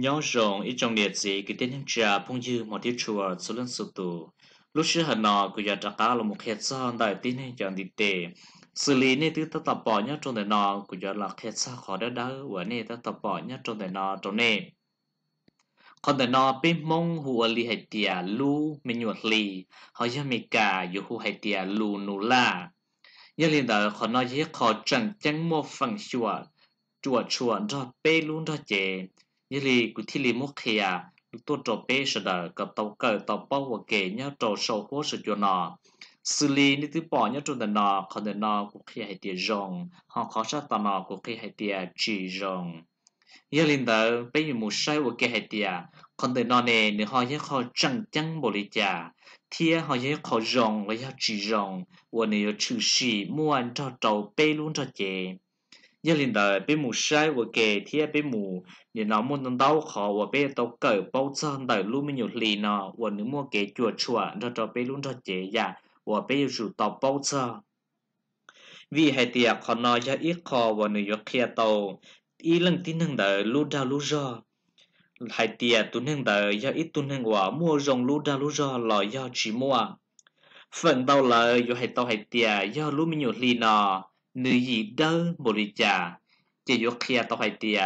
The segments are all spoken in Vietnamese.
Nhóm rộng ít trong địa chỉ cái tên hàng trà phong dư một tiết chùa số lần số tù. Lúc xưa hẳn nọ của giờ trả cá là một khét xa đại tin hay chẳng đi tệ. Xử lý nên thứ ta tập bỏ nhá trong đời nọ của giờ là khét xa khó đỡ đá và nên ta tập bỏ nhá trong đời nọ trong nè. Còn đời nọ bên mông hùa lì hải tìa lù mình nhuột lì. Họ dân mì cả dù hù hay tìa lù nụ la. Nhưng liền đời khó nói dễ khó chẳng chẳng mô phẳng chùa. Chùa chùa đó bê luôn đó chè yili kutili mukhia to to pe shada ka to ka to pa wa ke nya to so ho so jo na sili ni ti pa nya to da na kha da na ku khia hai ti jong họ khó sha ta na ku khia hai ti chi jong yelin da pe bây giờ wa ke hai ti a kon còn na ne ni ha ye kho chang chang bo li cha thia ha ye kho jong wa ya chi jong wa ne yo chu shi muan to to pe luôn to che nhất là đời bên mù sai và kề thì bên mù để nó muốn nông đau khó và bên tàu cởi bao chân đời luôn mình nhiều lì nó và nếu mua kề chuột chuột cho cho bên luôn cho chế giả và bên rủ tàu bao chân vì hai tiệc khó nói cho ít khó và nếu kia tàu ý lần tin năng đời luôn đau luôn rồi hai tiệt tu nâng đời do ít tu nâng quả mua rồng lú ra lú ro lò do chỉ mua phần tàu lợi do hai tàu hai tiệt do lú mình nhiều lì nọ nữ gì đơ bồ đi chà chỉ vô kia tao phải tiề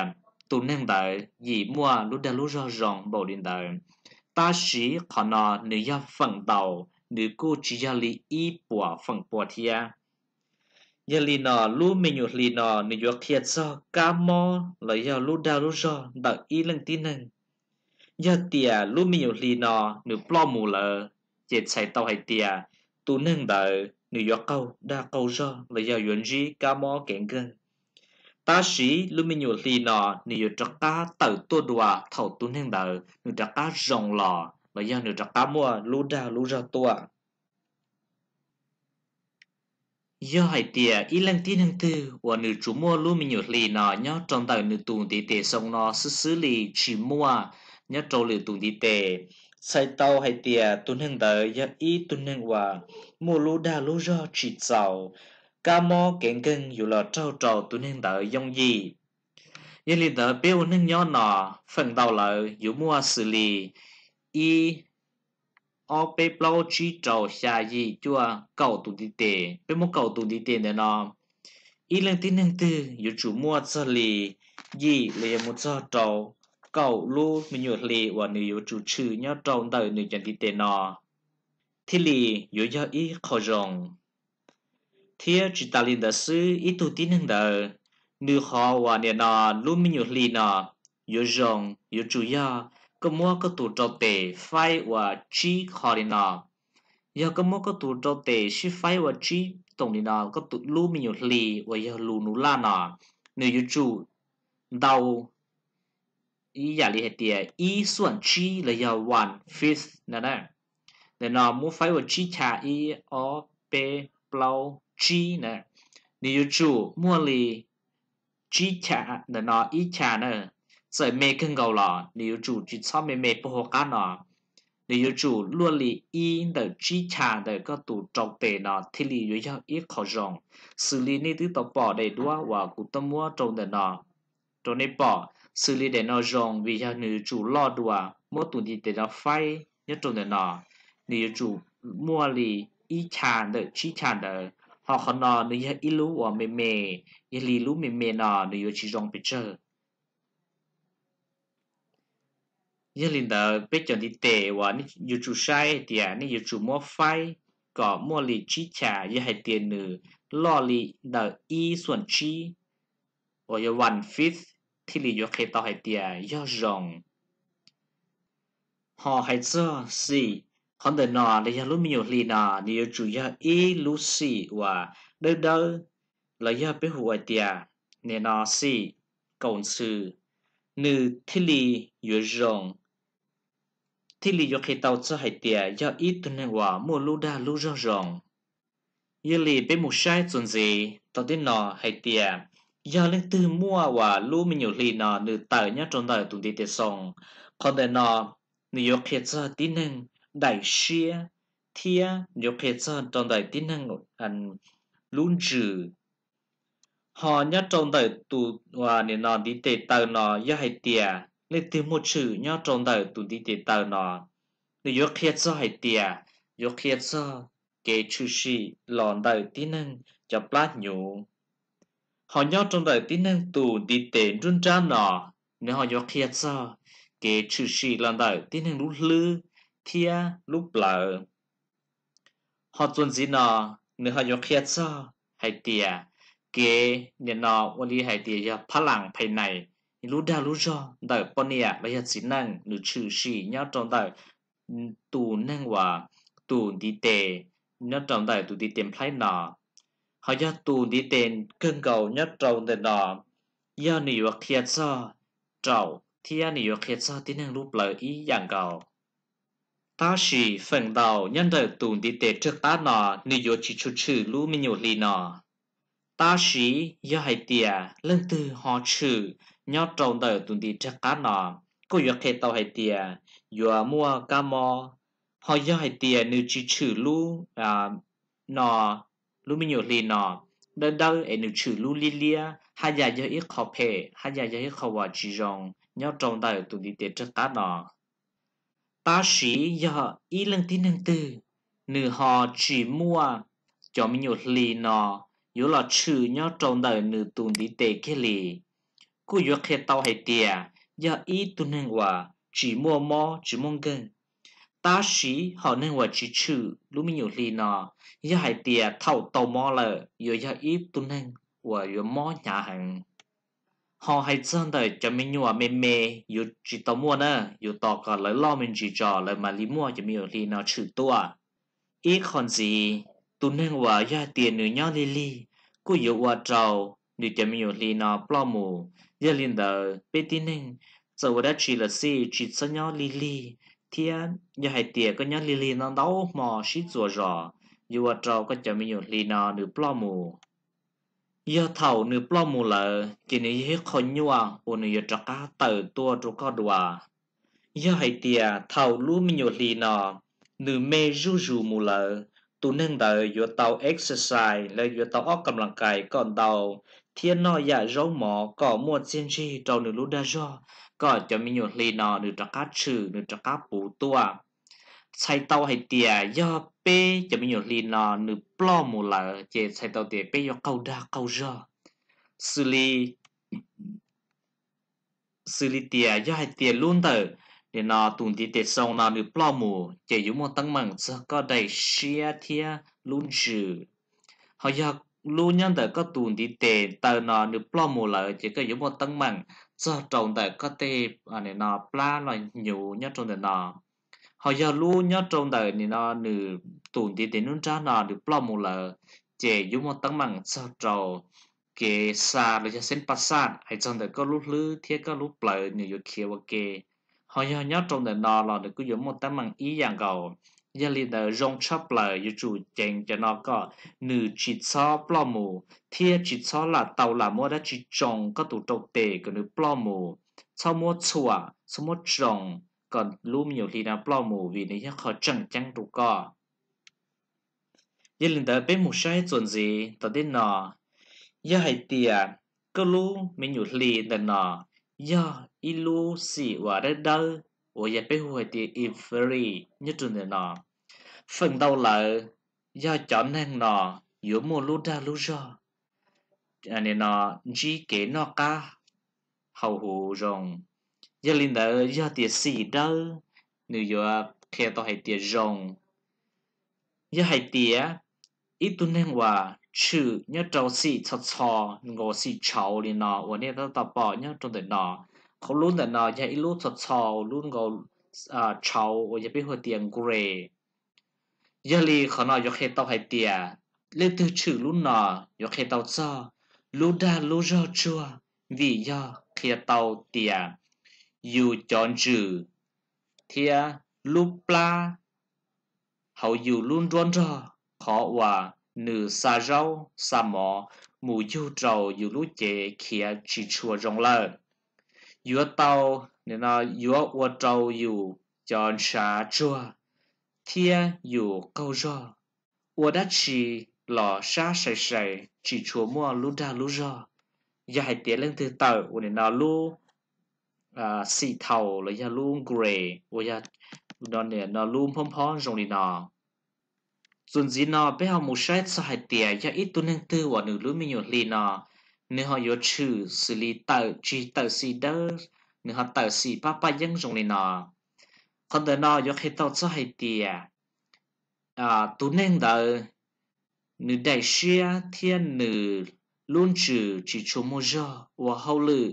tu nâng đợi gì mua lúc đã lúc rõ ràng bồ đi đợi ta sĩ khó nọ nữ gia phần đầu nữ cô chỉ gia lý y bùa phần bùa thia nhà lý nọ lúc mình nhụt lý nọ nữ vô kia cho cá mò là do lúc đã lúc rõ đợi y lần tin nâng giờ tiề lúc mình nhụt lý nọ nữ plo mù lờ chỉ chạy tao hay tiề tu nâng đợi nữ gió câu đa câu rơ và giờ yuan gì cá mò kẹn gần ta sĩ lưu minh nhụt lì nọ nữ gió trắc cá tẩu tua đùa thầu tu hàng đầu nữ trắc cá rồng lò và giờ nữ trắc cá mua lú đa lú ra tua do hai tia y lăng tin hàng tư và nữ chủ mua lưu minh nhụt lì nọ nhớ trong tàu nữ tuồng tì tề sông nọ xứ xứ lì chỉ mua nhớ trâu lì tuồng tì tề sai tàu hay tiề tuân hưng tới giật ý tuân hưng hòa mùa lũ đa lũ do chỉ sầu ca mò kiện gần dù là trâu trầu tuân hưng tới giống gì nhân lý tờ biểu nâng nhỏ nọ phần đầu lợi dù mua xử lý ý ở bê bao chi trầu xa gì chua cầu tụ đi tiền bê mô cầu tụ đi tiền để nọ ý lần tí nâng tư dù chủ mua xử lý gì là một trâu trầu cầu lu mình nhớ lì và nữ yếu chủ trừ nhớ trong đời nữ dân đi tên nọ thì lì yếu yếu ý khó rộng thì chú ta linh đã sư ý tu tín hưng đời nữ họ và nè nọ lu mình nhớ lì nọ yếu rộng yếu chủ yếu có mua cơ tụ trâu tệ phai và chi khó đi nọ yếu cơ mua cơ tụ trâu tệ sư phai và chi tổng đi nọ cơ tụ lu mình nhớ lì và yếu lu nụ la nọ nữ yếu chủ đau ý giả li hệ tiề ý xuân chi là giờ one fifth nè đó để nó muốn phải vào chi cha ý o p plow chi nè nếu chu mua li chi cha, nè nó ý cha nè sợi mê cưng gầu lọ nếu chu chỉ sau mê mê bồ hồ cá nọ nếu chủ luôn li ý để chi cha, để có tụ trọng tệ nọ thì li yếu cho ý khó rộng xử lý nên tí tập bỏ để đua và cũng tâm mua trong để nọ trong này bỏ xử lý để nó rong vì cho nữ chủ lo đùa mỗi tuần thì để nó phai nhất trong để nó nữ chủ mua lì ý chàn đỡ chi chàn đỡ họ còn nó nữ yêu ý lú của mềm mềm ý lì lú mềm mềm nó nữ yêu chỉ rộng bị chơi như linh đó bây giờ thì tệ và nữ chủ sai thì à ní chủ mua phai có mua lì chi chả như hai tiền nữ lo lì đỡ ý xuân chi ở yêu one fifth ที่ลีโยเคต่อให้เตียย่อรองหอให้เจ้าสี่คนเดินนอนเลยยาลุมีอยู่ลีนอนี่ยจุยาอีลูซี่ว่าเดินเดินเลยยาไปหัวเตียเนี่ยนอสี่ก่อนซื้อนึ่ที่ลีโยรองที่ลีโยเคต่อเจ้าให้เตียย่ออีตัวนึงว่ามัวลูดาลูย่อรองยี่ลีไปมุชัยจนสีตอนที่นอให้เตีย giờ lên từ mua và lũ mình nhiều lì nọ nữ tờ nhá trong đời tụi đi tiệt sòng còn đời nọ nữ yêu kia cho tin năng đại xia thia nữ kia cho trong đời tin năng anh luôn trừ họ nhá trong đời tụ và nữ nọ đi tiệt tờ nọ giờ hay tiệt lên từ mua trừ nhá trong đời tụi đi tiệt tờ nọ nữ yêu kia cho hay tiệt yêu kia cho cái chư sĩ lòn đời tin năng cho plát nhủ họ nhau trong đời tin năng tù đi tệ run ra nọ nếu họ nhau kia cho kể trừ sĩ lần đời tin năng lúc lư thia lúc lợ họ tuần gì nọ nếu họ nhau kia cho hay tìa kể nhà nọ quan đi hay tìa giờ phá lặng phải này lúc đa lúc do đời bọn nè bây giờ chỉ năng nữ trừ sĩ nhau trong đời tù năng hòa tù đi tệ nhau trong đời tù đi tìm phải nọ họ do tu đi tên cơn cầu nhất trâu nền đỏ do nỉ vật thiệt so trâu thì do nỉ vật thiệt so tiến hành lúc lợi ý dạng cầu ta chỉ phần đầu nhân đời tu đi tệ trước ta nọ nỉ vật chỉ chút chữ lũ mình nhột lì nọ ta chỉ do hai tìa lần tư họ chữ nhất trâu đời tu đi trước ta nọ cô vật hệ tàu hai tìa vừa mua cá mò họ do hai tìa nữ chỉ chữ lũ à nọ lu mi nhột lì nọ đỡ đỡ em nữ chữ lu li lia hai giờ giờ ít khó phê hai giờ giờ ít khó hòa chỉ rong nhau trong đời tu đi tết trước cá nọ ta sĩ giờ ý lần tin lần tư nữ ho chỉ mua cho mi nhột lì nọ yếu là chữ nhau trong đời nữ tu đi tết kia lì cú yếu khi tao hay tiệt giờ ý tụi nên hòa chỉ mua mò chỉ mong gần ตาชีเขาหนึ่งว่าจีชื่อลูมิโยลีนอยาหาเตียเท่าเตามอเลยยอยาอีตุนึงว่าอยู่มอหยาหังเขาให้เจ้าตดจะไม่หัวเมเมอยู่จีตตมัวเนอะอยู่ต่อกันเลยล่อมันจีจอเลยมาลีมัวจะมีอยลีนอชื่อตัว อีคนสีตุนึงว่ายาเตียหนูย่อลีลีกูอยู่ว่าเจ้าหนูจะมีอยลีนอปลอมูยาลินเดอเปตินึงจะว่าได้ชีละซีจีสัญญาลีลี thiên giờ hai tiệt có nhớ lì lì nó đâu mò xí rùa rò dù ở trâu có chờ mình dùng lì nó nửa plo mù giờ thầu nửa plo mù lợ chỉ nửa hết khôn nhua ôn nửa trâu cá tờ tua trâu cá đùa giờ hai tiệt thầu luôn mình dùng lì nó nửa mê rú rú mù lợ tụ nên đợi dù tàu exercise là dù tàu óc cầm lặng cài còn tàu thiên nó dạ rau mỏ cỏ mua chen chi trâu nửa lúa đa do ก็จะมีอยู่ลีนอหรือจะก้าชื่อหรือจะก้าปูตัวใช้เตาให้เตียย่อเป้จะมีอยู่ลีนอหรือปล้อมูลาเจใช้เตาเตียเป้ยอเกาดาเกาย่อสุลีสุลีเตียย่อให้เตียลุ่นเตอเดี๋ยวนอตุนที่เตะทรงนอหรือปล้อมูเจอยู่มอตั้งมั่งจะก็ได้เชียเทียลุ่นชื่อเขาอยาก lu nhân tờ có tuần đi tề tờ nọ được plo mù lợi chỉ có giống một tấn bằng giờ trồng tại các tê à này nó pla là nhiều nhất trong tại nó họ giờ luôn nhất trong tại này nó nửa tuần thì đến nút ra nó được pla một lần chế dùng một tấm bằng giờ trồng cái xa rồi cho sen bát san hay trong tại có lúc lư thiết có lúc pla nhiều kiểu kia họ giờ nhất trong tại nó là được cứ dùng một tấm bằng ý dạng cầu ยลีเดอร์งชอบเลยยูจูเจงจะนอก็หนึ่งจิตซอปลอมูเทียจิตซอละเตาละมัวได้จิตจงก็ตุตเตก็หนึ่งปลอมูซอมัวชัวสมัวจงก่อนรูมอยู่ลีนะปลอมูวีนี่ยังขอจังจังตุก็ยลีเดอร์เป็นมุชัยจนจีตอนนี้นอยาให้เตียก็รู้ไม่อยู่ลีแต่นอยาอีลูสิว่าได้เดอร์我也不会的 inferi nhất trường này nọ phần đầu là do chó nên nọ yếu mô lú đa lú do này nọ chỉ kế nọ ca hầu hủ rồng giờ linh đó do tiền xì đó nếu do khi tôi hay tiền rồng giờ hay tiền ít tu nên hòa chữ nhớ trâu xì cho cho ngô xì chậu linh nọ và nên đó tập bỏ nhớ trong đời nọ เขาลุ่นแต่นอยาอีลุ่นสดชอลุ่นก็อ่าชาวโอ้ยไปหัวเตียงกูเรยาลีเขานอยกเฮตเอาไฮเตียเลือดตัวชื่อลุ่นนอยกเฮตเอาซ้อลุ่นดาลุ่นรอชัววิยาเฮียเตาเตียอยู่จอนจือเทียลูปปลาเขาอยู่ลุ่นร้อนรอขอว่าหนือซาเจ้าสามอหมู่ยู่เจ้าอยู่ลู่เจเขียจีชัวจงเลิศ yếu tàu nên là yếu ô trâu yếu chọn xa chua thiên yếu câu rõ ô đá chi lò xa sài sài chỉ chúa mua lũ da lũ rõ giờ hai tiến lên từ tàu ô nên là lũ xì thầu là giờ lũ gray ô giờ nó nè nó lũ phong phong rồng đi nó dùn gì nó bé học một sai sai tiền giờ ít tu nên tư và nửa lũ mình nhột lì nó nếu họ yêu chữ xử lý tờ chỉ tờ xì đơ nếu họ tờ xì ba dân dùng này nọ còn đời nọ yêu khi tao cho hay tiề à tú nên đời nữ đại xia thiên nữ luôn chữ chỉ chú mua gió và hậu lự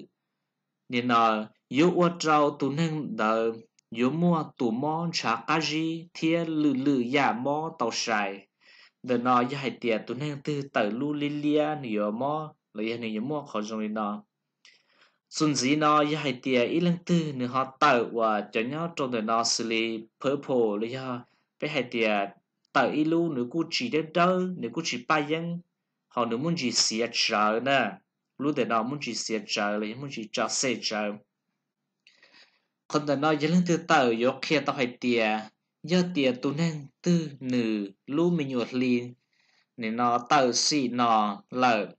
nên nọ yêu qua trâu tú nên đời yêu mua tủ mò chả cá gì thiên lự lự giả mò tàu xài đời nọ yêu hay tiề tú nên từ tờ lưu lia lia nữa mò lo ye ni mua kho jong ni na sun nó, na ye hai tia i leng tu ni ha ta wa cho nhau trong de na su li purple lo ya bé hai tia ta i lu nu ku chi de da nu ku chi pa yang họ nu muốn chi sia chờ na lu de nó muốn chi sia chờ, le muốn chi cha se chờ, còn de nó ye leng tu ta yo khe ta hai tia giờ tia tu nên tư nữ lu mình nhột li nên nó tàu xì nó lợn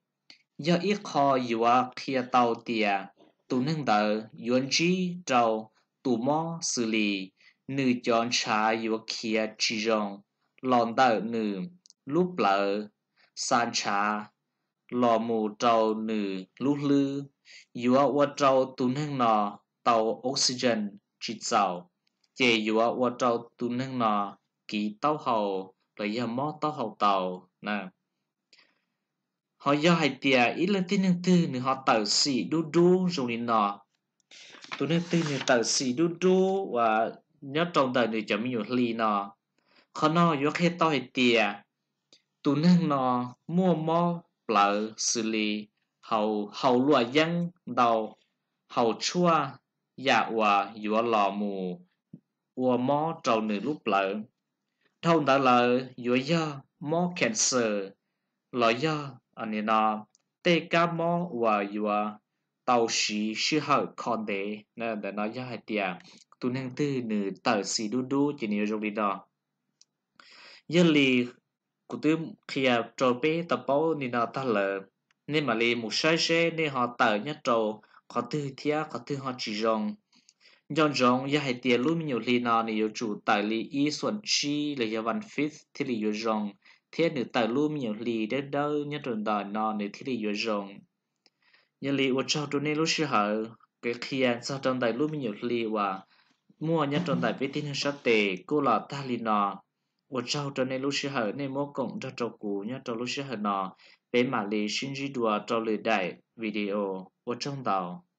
giờ ít khó yếu kia tàu tìa tù nâng đỡ yuan chi trâu tù mò xử lý nữ chọn trà yếu kia chỉ rong lòn đỡ nữ lúc lỡ san trà lò mù trâu nữ lúc lư yếu ở trâu tù nâng nọ tàu oxygen chỉ giàu chế yếu ở trâu tù nâng nọ ký tàu hầu lấy giờ mò tàu hầu tàu nè họ do hai tia ít lên tin n h â n tư nữa họ tờ xì đu đu dùng đi nọ t ô i n ê n tư nữa tờ xì đu đu và nhớ trong đời nữa chấm nhiều lì nọ khó nọ do khi t o hai tia t ô i n ê n nọ mua mò l ỡ xử lý hậu hậu lụa dân đầu hậu chua dạ và a dùa lò mù ua mò trầu nửa lúc l ỡ thông đã lợ dùa do mò cancer l ỡ do อันนี้นะเตกามอว่าอยู่ว่าเตาสีชื่อเหอคอนเดนะแต่น้อยย่าเตียตุนังตื้อหนึ่งเตอสีดูดูจีนี้จงดีดอยลีกูตื้มเขียโจเปตะโปนี่นะตะเลนี่มาลีมุชัยเชนี่หอเตอเนี่ยโจขอตื้อเทียขอตื้อหอจีจงยอนจงยาให้เตียรู้มีอยู่ลีนอนี่อยู่จู่แต่ลีอีส่วนชีเลยวันฟิสที่ลีอยู่จง thế nữ tài lùm nhiều lì đến đâu nhớ tròn đòi nọ nữ thiết đi vừa rồng nhân lì ở trong trốn này lúc sư hở cái khi anh sao trong tài lùm nhiều lì và mua nhớ tròn tài biết tin hơn sắp tệ cô là ta lì nọ ở trong trốn này lúc sư hở nên mua cổng cho trâu cũ nhớ trâu lúc sư hở nọ bé mà lì xin gì đùa trâu lì đại video ở trong tàu